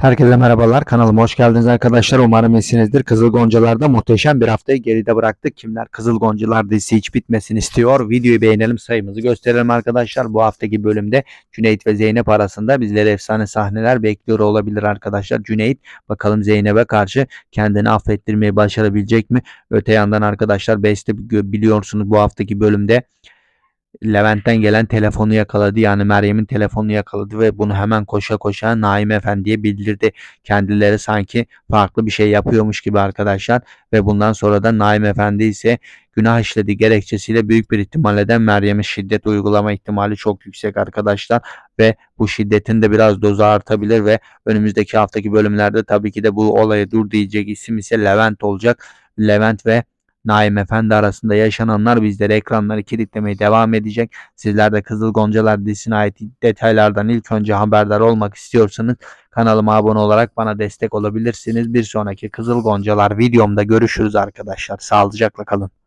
Herkese merhabalar. Kanalıma hoş geldiniz arkadaşlar. Umarım iyisinizdir. Kızıl Goncalar'da muhteşem bir haftayı geride bıraktık. Kimler Kızıl Goncalar dizisi hiç bitmesin istiyor. Videoyu beğenelim sayımızı gösterelim arkadaşlar. Bu haftaki bölümde Cüneyt ve Zeynep arasında bizlere efsane sahneler bekliyor olabilir arkadaşlar. Cüneyt bakalım Zeynep'e karşı kendini affettirmeyi başarabilecek mi? Öte yandan arkadaşlar Beste biliyorsunuz bu haftaki bölümde Levent'ten gelen telefonu yakaladı. Yani Meryem'in telefonunu yakaladı ve bunu hemen koşa koşa Naim Efendi'ye bildirdi. Kendileri sanki farklı bir şey yapıyormuş gibi arkadaşlar ve bundan sonra da Naim Efendi ise günah işledi gerekçesiyle büyük bir ihtimalle de Meryem'e şiddet uygulama ihtimali çok yüksek arkadaşlar ve bu şiddetin de biraz dozu artabilir ve önümüzdeki haftaki bölümlerde tabii ki de bu olayı dur diyecek isim ise Levent olacak. Levent ve Naim Efendi arasında yaşananlar bizleri ekranları kilitlemeye devam edecek. Sizler de Kızıl Goncalar dizisine ait detaylardan ilk önce haberdar olmak istiyorsanız kanalıma abone olarak bana destek olabilirsiniz. Bir sonraki Kızıl Goncalar videomda görüşürüz arkadaşlar. Sağlıcakla kalın.